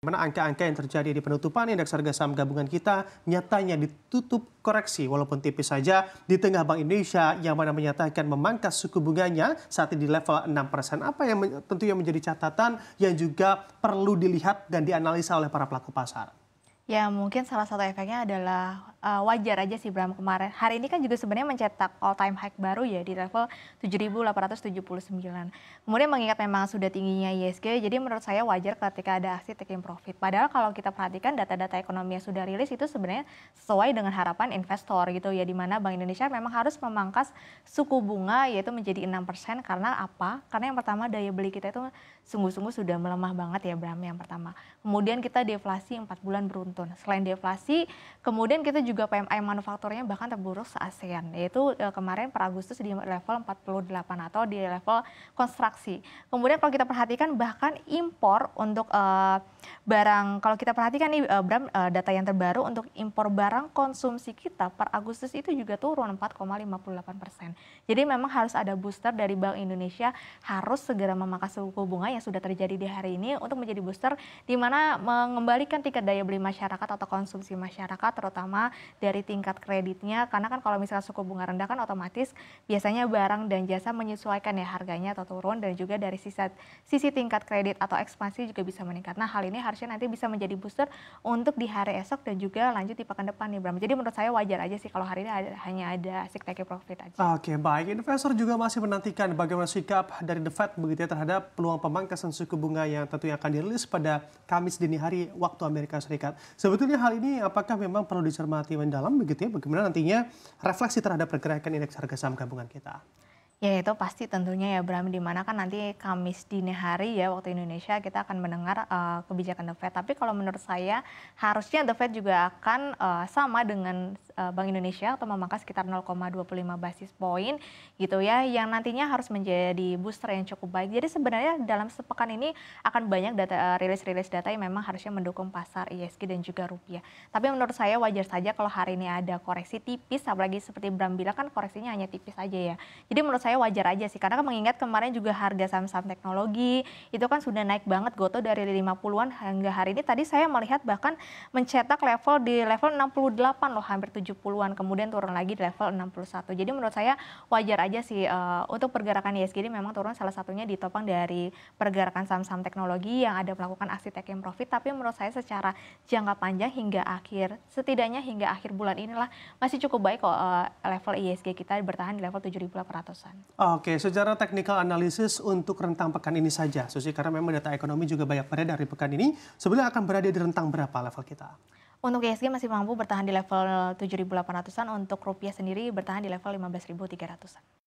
Mana angka-angka yang terjadi di penutupan indeks harga saham gabungan kita nyatanya ditutup koreksi walaupun tipis saja di tengah Bank Indonesia yang mana menyatakan memangkas suku bunganya saat ini di level 6 persen. Apa yang tentu yang menjadi catatan yang juga perlu dilihat dan dianalisa oleh para pelaku pasar? Ya mungkin salah satu efeknya adalah uh, wajar aja sih Bram kemarin. Hari ini kan juga sebenarnya mencetak all time high baru ya di level 7.879. Kemudian mengingat memang sudah tingginya ISG, jadi menurut saya wajar ketika ada aksi taking profit. Padahal kalau kita perhatikan data-data ekonomi yang sudah rilis itu sebenarnya sesuai dengan harapan investor gitu ya, di mana Bank Indonesia memang harus memangkas suku bunga yaitu menjadi 6% karena apa? Karena yang pertama daya beli kita itu sungguh-sungguh sudah melemah banget ya Bram yang pertama. Kemudian kita deflasi 4 bulan beruntun. Selain deflasi, kemudian kita juga juga PMI manufakturnya bahkan terburuk se-ASEAN, yaitu eh, kemarin per Agustus di level 48 atau di level konstruksi. Kemudian kalau kita perhatikan bahkan impor untuk uh, barang, kalau kita perhatikan nih uh, Bram, uh, data yang terbaru untuk impor barang konsumsi kita per Agustus itu juga turun 4,58 persen. Jadi memang harus ada booster dari Bank Indonesia harus segera memakai suku bunga yang sudah terjadi di hari ini untuk menjadi booster di mana mengembalikan tingkat daya beli masyarakat atau konsumsi masyarakat terutama dari tingkat kreditnya karena kan kalau misalnya suku bunga rendah kan otomatis biasanya barang dan jasa menyesuaikan ya harganya atau turun dan juga dari sisa, sisi tingkat kredit atau ekspansi juga bisa meningkat. Nah hal ini harusnya nanti bisa menjadi booster untuk di hari esok dan juga lanjut di pekan depan nih Bram. Jadi menurut saya wajar aja sih kalau hari ini ada, hanya ada sick take profit aja. Oke baik, investor juga masih menantikan bagaimana sikap dari The Fed begitu ya terhadap peluang pemangkasan suku bunga yang tentunya akan dirilis pada Kamis dini hari waktu Amerika Serikat. Sebetulnya hal ini apakah memang perlu dicermati lebih mendalam begitu ya, bagaimana nantinya refleksi terhadap pergerakan indeks harga saham gabungan kita? Ya itu pasti tentunya ya Bram, di mana kan nanti Kamis dini hari ya waktu Indonesia kita akan mendengar uh, kebijakan The Fed. Tapi kalau menurut saya harusnya The Fed juga akan uh, sama dengan Eh, Bank Indonesia atau memangkas sekitar 0,25 basis poin gitu ya yang nantinya harus menjadi booster yang cukup baik. Jadi sebenarnya dalam sepekan ini akan banyak data eh, rilis-rilis data yang memang harusnya mendukung pasar ISG dan juga rupiah. Tapi menurut saya wajar saja kalau hari ini ada koreksi tipis apalagi seperti Bram bilang kan koreksinya hanya tipis aja ya. Jadi menurut saya wajar aja sih karena kan mengingat kemarin juga harga saham-saham teknologi itu kan sudah naik banget goto dari 50-an hingga hari ini tadi saya melihat bahkan mencetak level di level 68 loh hampir 70 70-an kemudian turun lagi di level 61. Jadi menurut saya wajar aja sih uh, untuk pergerakan ISG memang turun salah satunya ditopang dari pergerakan saham-saham teknologi yang ada melakukan aksi taking profit tapi menurut saya secara jangka panjang hingga akhir setidaknya hingga akhir bulan inilah masih cukup baik kok uh, level ISG kita bertahan di level 7.800-an. Oke, secara teknikal analisis untuk rentang pekan ini saja Susi karena memang data ekonomi juga banyak beredar di pekan ini sebenarnya akan berada di rentang berapa level kita? Untuk ISG e masih mampu bertahan di level 7.800-an, untuk rupiah sendiri bertahan di level 15.300-an.